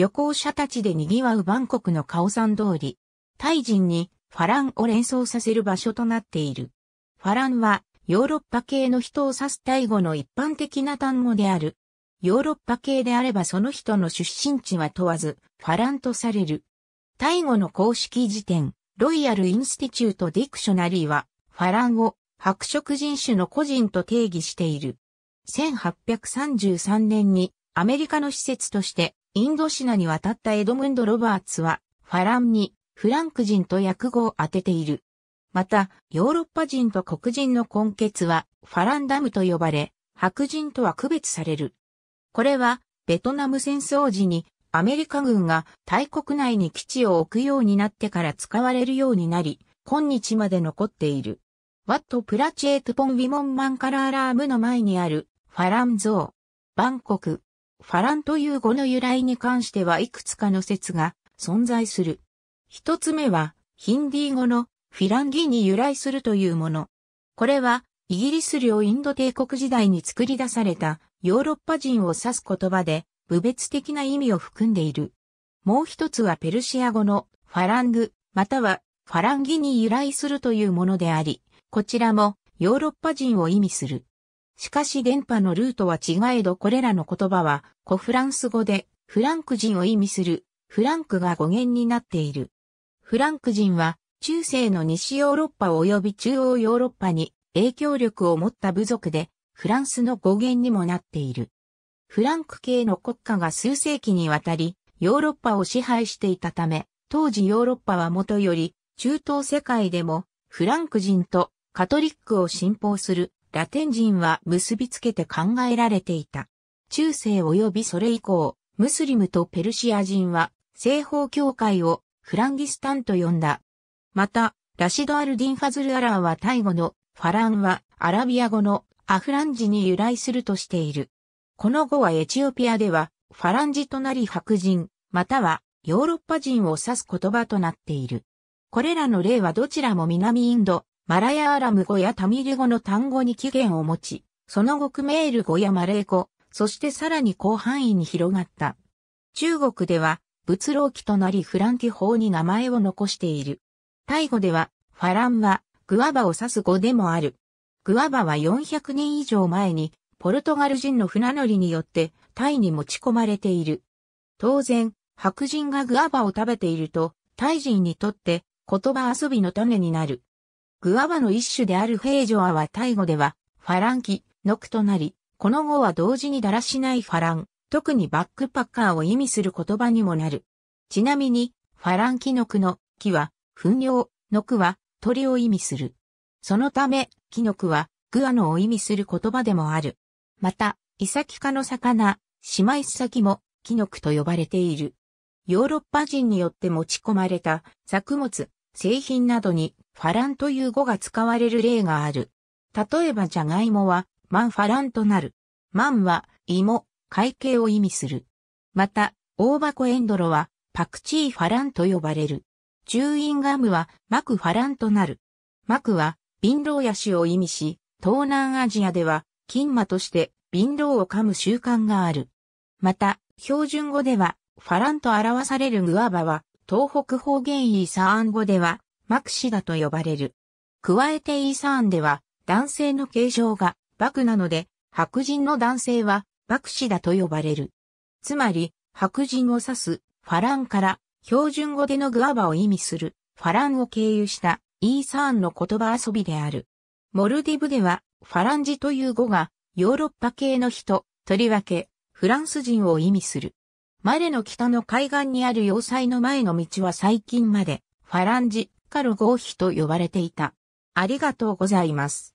旅行者たちで賑わうバンコクのカオサン通り、タイ人にファランを連想させる場所となっている。ファランはヨーロッパ系の人を指すタイ語の一般的な単語である。ヨーロッパ系であればその人の出身地は問わず、ファランとされる。タイ語の公式辞典、ロイヤル・インスティチュート・ディクショナリーは、ファランを白色人種の個人と定義している。1833年にアメリカの施設としてインドシナに渡ったエドムンド・ロバーツは、ファランにフランク人と訳語を当てている。また、ヨーロッパ人と黒人の根血は、ファランダムと呼ばれ、白人とは区別される。これは、ベトナム戦争時に、アメリカ軍が大国内に基地を置くようになってから使われるようになり、今日まで残っている。ワット・プラチェート・ポン・ウィモン・マンカラーラームの前にある、ファラン像。バンコク、ファランという語の由来に関してはいくつかの説が存在する。一つ目は、ヒンディー語のフィランギに由来するというもの。これは、イギリス領インド帝国時代に作り出されたヨーロッパ人を指す言葉で、部別的な意味を含んでいる。もう一つはペルシア語のファラング、またはファランギに由来するというものであり、こちらもヨーロッパ人を意味する。しかし電波のルートは違えどこれらの言葉は古フランス語でフランク人を意味するフランクが語源になっている。フランク人は中世の西ヨーロッパ及び中央ヨーロッパに影響力を持った部族でフランスの語源にもなっている。フランク系の国家が数世紀にわたりヨーロッパを支配していたため、当時ヨーロッパはもとより中東世界でもフランク人とカトリックを信奉するラテン人は結びつけて考えられていた。中世及びそれ以降、ムスリムとペルシア人は西方教会をフランギスタンと呼んだ。また、ラシド・アルディン・ファズル・アラーはタイ語のファランはアラビア語のアフランジに由来するとしている。この語はエチオピアではファランジとなり白人、またはヨーロッパ人を指す言葉となっている。これらの例はどちらも南インド、マラヤアラム語やタミル語の単語に起源を持ち、その後クメール語やマレー語、そしてさらに広範囲に広がった。中国では、仏老記となりフランキ法に名前を残している。タイ語では、ファランは、グアバを指す語でもある。グアバは400年以上前に、ポルトガル人の船乗りによって、タイに持ち込まれている。当然、白人がグアバを食べていると、タイ人にとって、言葉遊びの種になる。グアバの一種であるフェイジョアはタイ語では、ファランキ、ノクとなり、この語は同時にだらしないファラン、特にバックパッカーを意味する言葉にもなる。ちなみに、ファランキノクの木は、糞尿、ノクは鳥を意味する。そのため、キノクはグアノを意味する言葉でもある。また、イサキ科の魚、シマイスサキもキノクと呼ばれている。ヨーロッパ人によって持ち込まれた作物、製品などにファランという語が使われる例がある。例えばジャガイモは、マンファランとなる。マンは、芋、会計を意味する。また、大箱エンドロは、パクチーファランと呼ばれる。チューインガムは、マクファランとなる。マクは、貧乏ヤシを意味し、東南アジアでは、金馬として貧乏を噛む習慣がある。また、標準語では、ファランと表されるグアバは、東北方言イーサーン語では、マクシダと呼ばれる。加えてイーサーンでは男性の形状がバクなので白人の男性はバクシダと呼ばれる。つまり白人を指すファランから標準語でのグアバを意味するファランを経由したイーサーンの言葉遊びである。モルディブではファランジという語がヨーロッパ系の人、とりわけフランス人を意味する。マレの北の海岸にある要塞の前の道は最近までファランジカルゴーと呼ばれていた。ありがとうございます。